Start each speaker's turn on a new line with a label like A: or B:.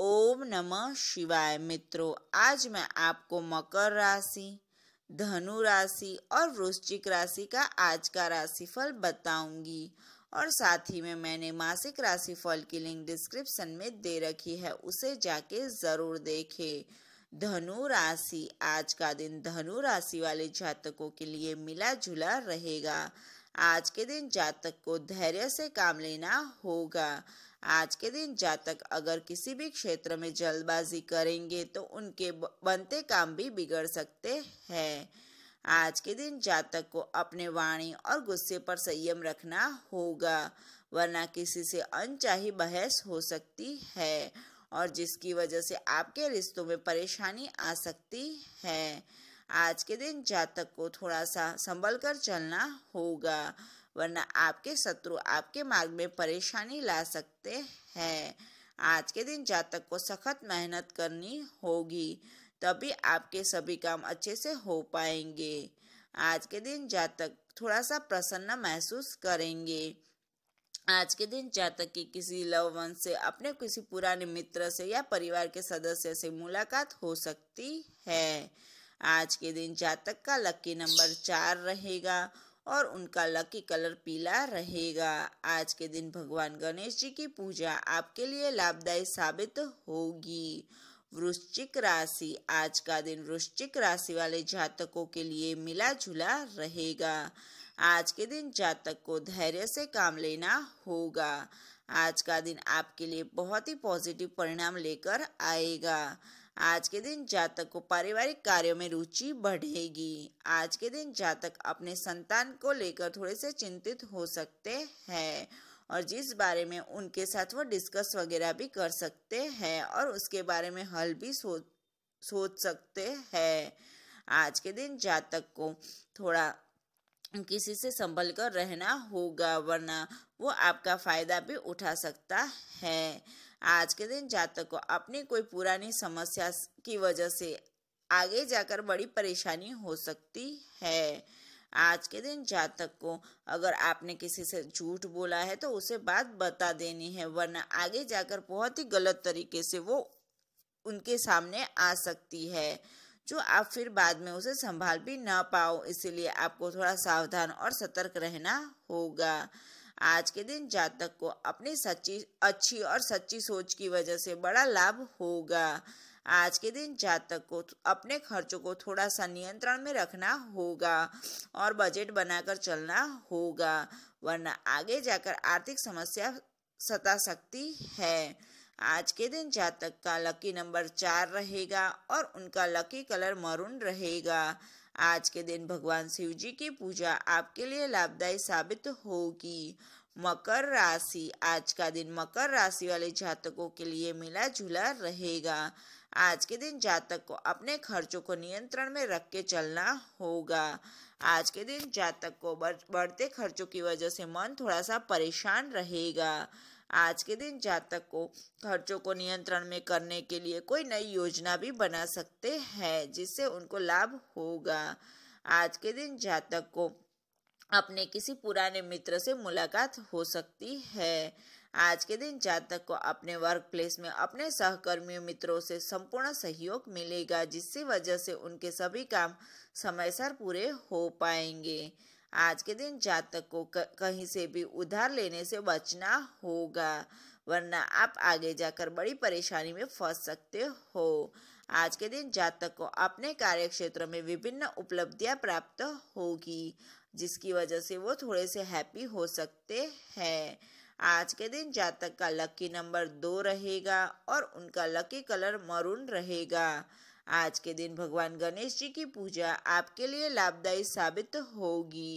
A: ओम नमः शिवाय मित्रों आज मैं आपको मकर राशि धनु राशि और वृश्चिक राशि का आज का राशिफल बताऊंगी और साथ ही में मैंने मासिक राशिफल की लिंक डिस्क्रिप्शन में दे रखी है उसे जाके ज़रूर देखें धनु राशि आज का दिन धनु राशि वाले जातकों के लिए मिला जुला रहेगा आज के दिन जातक को धैर्य से काम लेना होगा आज के दिन जातक अगर किसी भी क्षेत्र में जल्दबाजी करेंगे तो उनके बनते काम भी बिगड़ सकते हैं आज के दिन जातक को अपने वाणी और गुस्से पर संयम रखना होगा वरना किसी से अनचाही बहस हो सकती है और जिसकी वजह से आपके रिश्तों में परेशानी आ सकती है आज के दिन जातक को थोड़ा सा संभल कर चलना होगा वरना आपके शत्रु आपके मार्ग में परेशानी ला सकते हैं आज के दिन जातक को सख्त मेहनत करनी होगी तभी आपके सभी काम अच्छे से हो पाएंगे आज के दिन जातक थोड़ा सा प्रसन्न महसूस करेंगे आज के दिन जातक की किसी लव वन से अपने किसी पुराने मित्र से या परिवार के सदस्य से मुलाकात हो सकती है आज के दिन जातक का लकी नंबर चार रहेगा और उनका लकी कलर पीला रहेगा आज के दिन भगवान गणेश जी की पूजा आपके लिए लाभदायी साबित होगी वृश्चिक राशि आज का दिन वृश्चिक राशि वाले जातकों के लिए मिला जुला रहेगा आज के दिन जातक को धैर्य से काम लेना होगा आज का दिन आपके लिए बहुत ही पॉजिटिव परिणाम लेकर आएगा आज के दिन जातक को पारिवारिक कार्यों में रुचि बढ़ेगी आज के दिन जातक अपने संतान को लेकर थोड़े से चिंतित हो सकते हैं और जिस बारे में उनके साथ वो डिस्कस वगैरह भी कर सकते हैं और उसके बारे में हल भी सोच सोच सकते हैं आज के दिन जातक को थोड़ा किसी से संभल कर रहना होगा वरना वो आपका फ़ायदा भी उठा सकता है आज के दिन जातक को अपनी कोई पुरानी समस्या की वजह से आगे जाकर बड़ी परेशानी हो सकती है आज के दिन जातक को अगर आपने किसी से झूठ बोला है तो उसे बात बता देनी है वरना आगे जाकर बहुत ही गलत तरीके से वो उनके सामने आ सकती है जो आप फिर बाद में उसे संभाल भी ना पाओ इसलिए आपको थोड़ा सावधान और सतर्क रहना होगा आज के दिन जातक को अपनी सच्ची अच्छी और सच्ची सोच की वजह से बड़ा लाभ होगा आज के दिन जातक को अपने खर्चों को थोड़ा सा नियंत्रण में रखना होगा और बजट बनाकर चलना होगा वरना आगे जाकर आर्थिक समस्या सता सकती है आज के दिन जातक का लकी नंबर चार रहेगा और उनका लकी कलर मरून रहेगा आज के दिन भगवान शिव जी की पूजा आपके लिए लाभदायी साबित होगी मकर राशि आज का दिन मकर राशि वाले जातकों के लिए मिला जुला रहेगा आज के दिन जातक को अपने खर्चों को नियंत्रण में रख के चलना होगा आज के दिन जातक को बढ़ते खर्चों की वजह से मन थोड़ा सा परेशान रहेगा आज के दिन जातक को खर्चों को नियंत्रण में करने के लिए कोई नई योजना भी बना सकते हैं जिससे उनको लाभ होगा आज के दिन जातक को अपने किसी पुराने मित्र से मुलाकात हो सकती है आज के दिन जातक को अपने वर्क प्लेस में अपने सहकर्मियों मित्रों से संपूर्ण सहयोग मिलेगा जिसकी वजह से उनके सभी काम समय सर पूरे हो पाएंगे आज के दिन जातक को कहीं से भी उधार लेने से बचना होगा वरना आप आगे जाकर बड़ी परेशानी में फंस सकते हो आज के दिन जातक को अपने कार्य क्षेत्र में विभिन्न उपलब्धियां प्राप्त होगी जिसकी वजह से वो थोड़े से हैप्पी हो सकते हैं आज के दिन जातक का लकी नंबर दो रहेगा और उनका लकी कलर मरून रहेगा आज के दिन भगवान गणेश जी की पूजा आपके लिए लाभदायी साबित होगी